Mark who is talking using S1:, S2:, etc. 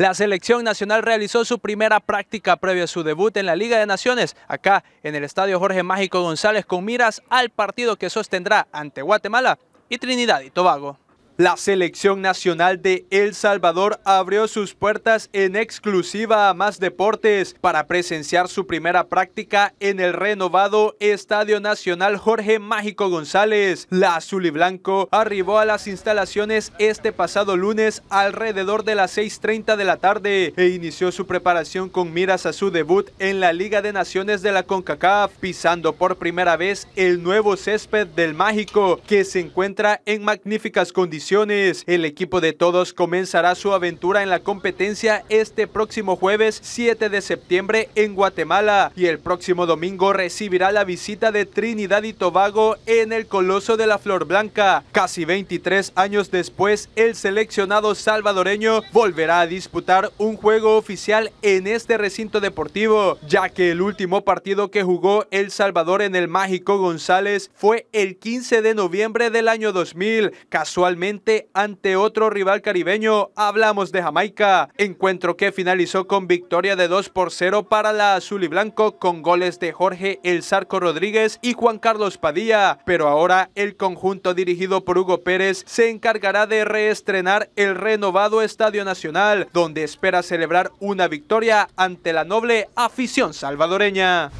S1: La selección nacional realizó su primera práctica previo a su debut en la Liga de Naciones, acá en el Estadio Jorge Mágico González, con miras al partido que sostendrá ante Guatemala y Trinidad y Tobago. La selección nacional de El Salvador abrió sus puertas en exclusiva a más deportes para presenciar su primera práctica en el renovado Estadio Nacional Jorge Mágico González. La azul y blanco arribó a las instalaciones este pasado lunes alrededor de las 6.30 de la tarde e inició su preparación con miras a su debut en la Liga de Naciones de la CONCACAF, pisando por primera vez el nuevo césped del Mágico, que se encuentra en magníficas condiciones el equipo de todos comenzará su aventura en la competencia este próximo jueves 7 de septiembre en Guatemala y el próximo domingo recibirá la visita de Trinidad y Tobago en el Coloso de la Flor Blanca. Casi 23 años después, el seleccionado salvadoreño volverá a disputar un juego oficial en este recinto deportivo, ya que el último partido que jugó El Salvador en el Mágico González fue el 15 de noviembre del año 2000, casualmente ante otro rival caribeño. Hablamos de Jamaica, encuentro que finalizó con victoria de 2 por 0 para la azul y blanco con goles de Jorge El Zarco Rodríguez y Juan Carlos Padilla, pero ahora el conjunto dirigido por Hugo Pérez se encargará de reestrenar el renovado Estadio Nacional, donde espera celebrar una victoria ante la noble afición salvadoreña.